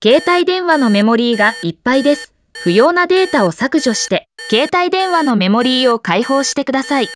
携帯電話のメモリーがいっぱいです。不要なデータを削除して、携帯電話のメモリーを解放してください。